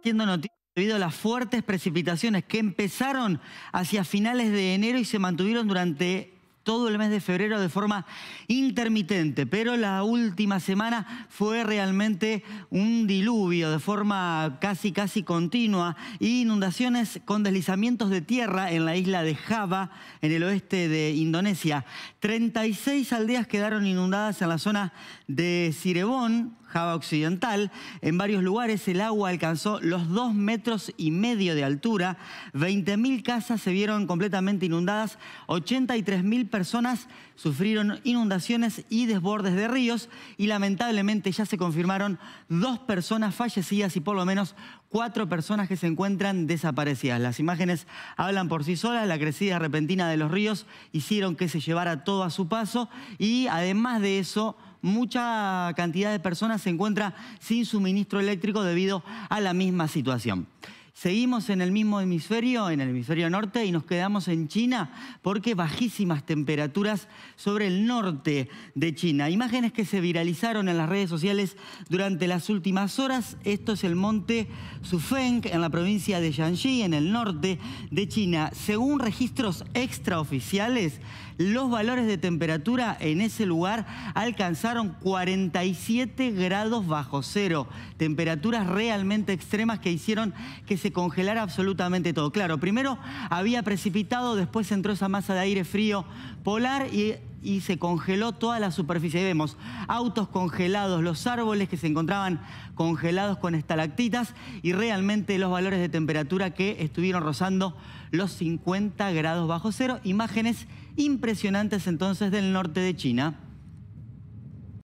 haciendo noticias debido a las fuertes precipitaciones que empezaron hacia finales de enero y se mantuvieron durante todo el mes de febrero de forma intermitente, pero la última semana fue realmente un diluvio de forma casi casi continua y inundaciones con deslizamientos de tierra en la isla de Java, en el oeste de Indonesia. 36 aldeas quedaron inundadas en la zona de Cirebon, Java Occidental, en varios lugares el agua alcanzó los dos metros y medio de altura, 20.000 casas se vieron completamente inundadas, 83.000 personas sufrieron inundaciones y desbordes de ríos y lamentablemente ya se confirmaron dos personas fallecidas y por lo menos cuatro personas que se encuentran desaparecidas. Las imágenes hablan por sí solas, la crecida repentina de los ríos hicieron que se llevara todo a su paso y además de eso mucha cantidad de personas se encuentra sin suministro eléctrico debido a la misma situación. Seguimos en el mismo hemisferio, en el hemisferio norte, y nos quedamos en China porque bajísimas temperaturas sobre el norte de China. Imágenes que se viralizaron en las redes sociales durante las últimas horas. Esto es el monte Sufeng en la provincia de Shanxi, en el norte de China. Según registros extraoficiales, los valores de temperatura en ese lugar alcanzaron 47 grados bajo cero. Temperaturas realmente extremas que hicieron que se congelar absolutamente todo. Claro, primero había precipitado, después entró esa masa de aire frío polar y, y se congeló toda la superficie. Ahí vemos autos congelados, los árboles que se encontraban congelados con estalactitas y realmente los valores de temperatura que estuvieron rozando los 50 grados bajo cero. Imágenes impresionantes entonces del norte de China.